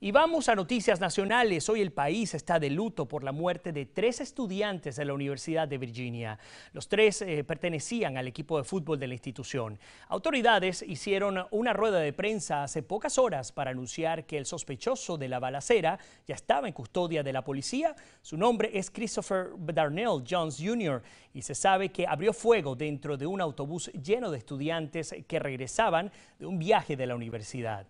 Y vamos a noticias nacionales. Hoy el país está de luto por la muerte de tres estudiantes de la Universidad de Virginia. Los tres eh, pertenecían al equipo de fútbol de la institución. Autoridades hicieron una rueda de prensa hace pocas horas para anunciar que el sospechoso de la balacera ya estaba en custodia de la policía. Su nombre es Christopher Darnell Jones Jr. y se sabe que abrió fuego dentro de un autobús lleno de estudiantes que regresaban de un viaje de la universidad.